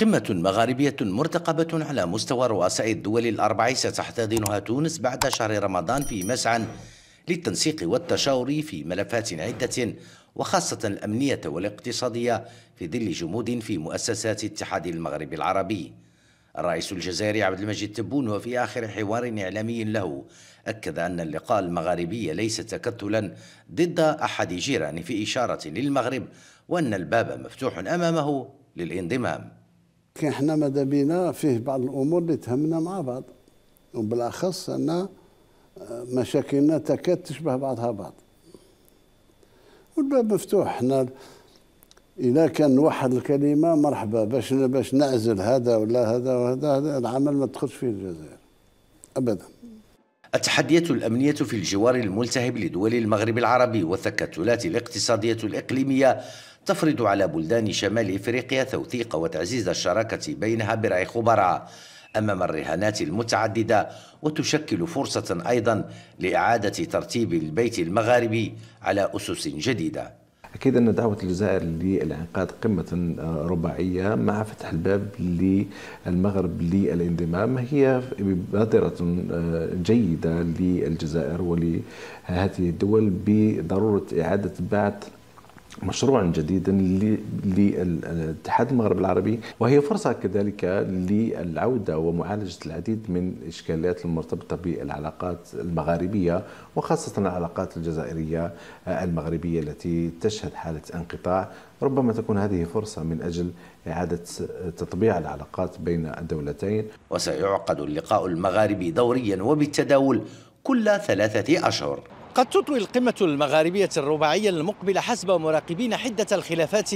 قمة مغاربية مرتقبة على مستوى رؤساء الدول الأربع ستحتضنها تونس بعد شهر رمضان في مسعى للتنسيق والتشاور في ملفات عدة وخاصة الأمنية والاقتصادية في ظل جمود في مؤسسات اتحاد المغرب العربي الرئيس الجزائري عبد المجيد تبون وفي آخر حوار إعلامي له أكد أن اللقاء المغاربي ليس تكتلا ضد أحد جيرانه في إشارة للمغرب وأن الباب مفتوح أمامه للانضمام كان حنا ماذا بينا فيه بعض الامور اللي تهمنا مع بعض وبالاخص ان آه، مشاكلنا تكاد تشبه بعضها بعض والباب مفتوح حنا اذا كان واحد الكلمه مرحبا باش باش نعزل هذا ولا هذا وهذا هذا العمل ما تدخلش فيه الجزائر ابدا التحديات الأمنية في الجوار الملتهب لدول المغرب العربي والتكتلات الاقتصادية الإقليمية تفرض على بلدان شمال إفريقيا توثيق وتعزيز الشراكة بينها برعي خبراء أمام الرهانات المتعددة وتشكل فرصة أيضا لإعادة ترتيب البيت المغاربي على أسس جديدة أكيد أن دعوة الجزائر لإنعقاد قمة آه، رباعية مع فتح الباب للمغرب للانضمام هي بادرة آه، جيدة للجزائر ولهذه الدول بضرورة إعادة بعث مشروعا جديدا للاتحاد المغرب العربي وهي فرصة كذلك للعودة ومعالجة العديد من الإشكاليات المرتبطة بالعلاقات المغاربية وخاصة العلاقات الجزائرية آه، المغربية التي تشهد حالة انقطاع ربما تكون هذه فرصة من أجل إعادة تطبيع العلاقات بين الدولتين وسيعقد اللقاء المغاربي دوريا وبالتداول كل ثلاثة أشهر قد تطوي القمة المغاربية الرباعية المقبلة حسب مراقبين حدة الخلافات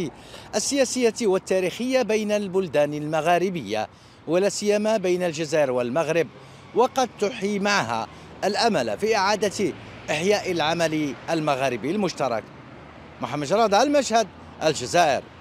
السياسية والتاريخية بين البلدان المغاربية ولا سيما بين الجزائر والمغرب وقد تحيي معها الأمل في إعادة إحياء العمل المغاربي المشترك محمد جراد المشهد الجزائر